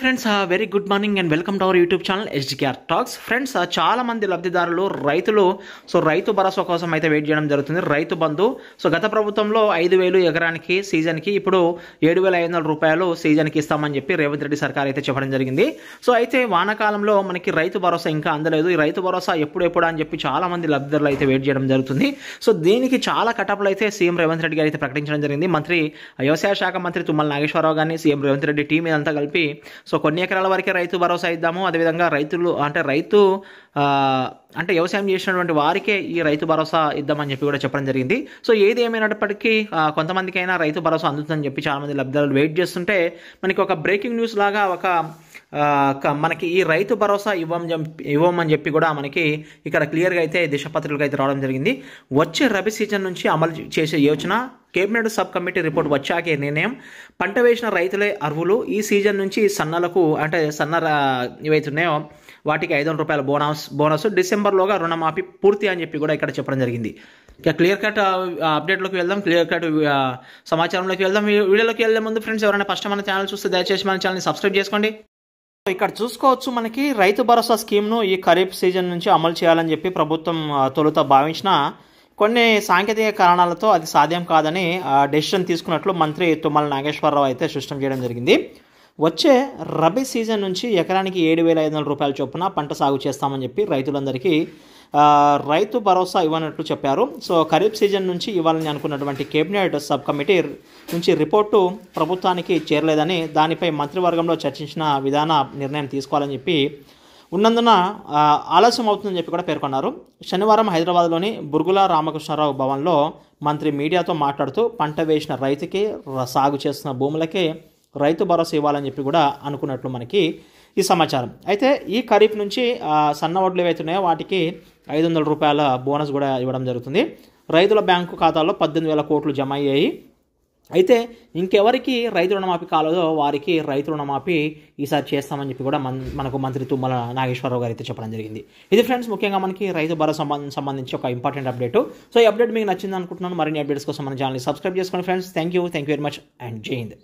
friends very good morning and welcome to our YouTube channel HDKR talks friends చాలా మంది లబ్ధిదారులు రైతులు so రైతు భరోసా కోసం అయితే వెయిట్ చేయడం జరుగుతుంది రైతు బంధు సో గత ప్రభుత్వంలో ఐదు వేలు ఎకరానికి సీజన్కి ఇప్పుడు ఏడు వేల ఐదు వందల రూపాయలు సీజన్కి ఇస్తామని చెప్పి రేవంత్ రెడ్డి సర్కార్ అయితే చెప్పడం జరిగింది సో అయితే వానాకాలంలో మనకి రైతు భరోసా ఇంకా అందలేదు ఈ రైతు భరోసా ఎప్పుడెప్పుడు అని చెప్పి చాలా మంది లబ్ధిదారులు అయితే వెయిట్ చేయడం జరుగుతుంది సో దీనికి చాలా కటపులు అయితే సీఎం రేవంత్ రెడ్డి గారు అయితే ప్రకటించడం జరిగింది మంత్రి వ్యవసాయ శాఖ మంత్రి తుమ్మల నాగేశ్వరరావు గారిని సీఎం రేవంత్ రెడ్డి టీం ఇదంతా కలిపి సో కొన్ని ఎకరాల వరకే రైతు భరోసా ఇద్దాము అదేవిధంగా రైతులు అంటే రైతు అంటే వ్యవసాయం చేసినటువంటి వారికే ఈ రైతు భరోసా ఇద్దామని చెప్పి కూడా చెప్పడం జరిగింది సో ఏది ఏమైనప్పటికీ కొంతమందికైనా రైతు భరోసా అందుతుందని చెప్పి చాలామంది లబ్ధిదారులు వెయిట్ చేస్తుంటే మనకి ఒక బ్రేకింగ్ న్యూస్ లాగా ఒక మనకి ఈ రైతు భరోసా ఇవ్వం ఇవ్వమని చెప్పి కూడా మనకి ఇక్కడ క్లియర్గా అయితే దిశ అయితే రావడం జరిగింది వచ్చే రబీ సీజన్ నుంచి అమలు చేసే యోచన కేబినెట్ సబ్ కమిటీ రిపోర్ట్ వచ్చాకే నిర్ణయం పంట వేసిన రైతులే అరువులు ఈ సీజన్ నుంచి సన్నలకు అంటే సన్న ఇవైతున్నాయో వాటికి ఐదు వందల రూపాయల బోనస్ బోనస్ డిసెంబర్లోగా రుణమాఫీ పూర్తి అని చెప్పి కూడా ఇక్కడ చెప్పడం జరిగింది ఇక క్లియర్ కట్ అప్డేట్లోకి వెళ్దాం క్లియర్ కట్ సమాచారంలోకి వెళ్దాం వీడియోలోకి వెళ్ళే ముందు ఫ్రెండ్స్ ఎవరైనా ఫస్ట్ మన ఛానల్ చూస్తే దయచేసి మన ఛానల్ని సబ్స్క్రైబ్ చేసుకోండి ఇక్కడ చూసుకోవచ్చు మనకి రైతు భరోసా స్కీమ్ను ఈ ఖరీఫ్ సీజన్ నుంచి అమలు చేయాలని చెప్పి ప్రభుత్వం తొలుత భావించిన కొన్ని సాంకేతిక కారణాలతో అది సాధ్యం కాదని డెసిషన్ తీసుకున్నట్లు మంత్రి తుమ్మల నాగేశ్వరరావు అయితే సృష్టం చేయడం జరిగింది వచ్చే రబీ సీజన్ నుంచి ఎకరానికి ఏడు వేల ఐదు వందల రూపాయల చొప్పున పంట సాగు చేస్తామని చెప్పి రైతులందరికీ రైతు భరోసా ఇవ్వనట్లు చెప్పారు సో ఖరీఫ్ సీజన్ నుంచి ఇవ్వాలని అనుకున్నటువంటి కేబినెట్ సబ్ కమిటీ నుంచి రిపోర్టు ప్రభుత్వానికి చేరలేదని దానిపై మంత్రివర్గంలో చర్చించిన విధాన నిర్ణయం తీసుకోవాలని చెప్పి ఉన్నందున ఆలస్యం అవుతుందని చెప్పి కూడా పేర్కొన్నారు శనివారం హైదరాబాద్లోని బుర్గుల రామకృష్ణారావు భవన్లో మంత్రి మీడియాతో మాట్లాడుతూ పంట వేసిన రైతుకి సాగు చేస్తున్న భూములకే రైతు భరోసా ఇవ్వాలని చెప్పి కూడా అనుకున్నట్లు మనకి ఈ సమాచారం అయితే ఈ ఖరీఫ్ నుంచి సన్న వడ్లు ఏవైతున్నాయో వాటికి ఐదు వందల రూపాయల బోనస్ కూడా ఇవ్వడం జరుగుతుంది రైతుల బ్యాంకు ఖాతాల్లో పద్దెనిమిది వేల కోట్లు జమ అయ్యాయి అయితే ఇంకెవరికి రైతు రుణమాఫీ కాలేదో వారికి రైతు రుణమాఫీ ఈసారి చేస్తామని చెప్పి కూడా మన్ మనకు మంత్రి తుమ్మల నాగేశ్వరరావు గారు అయితే చెప్పడం జరిగింది ఇది ఫ్రెండ్స్ ముఖ్యంగా మనకి రైతు భరోసా సంబంధించి ఒక ఇంపార్టెంట్ అప్డేట్ సో ఈ అప్డేట్ మీకు నచ్చింది అనుకుంటున్నాను మరిన్ని అప్డేట్స్ కోసం మన ఛానల్ని సబ్స్క్రైబ్ చేసుకోండి friends thank you thank you very much and Jai Hind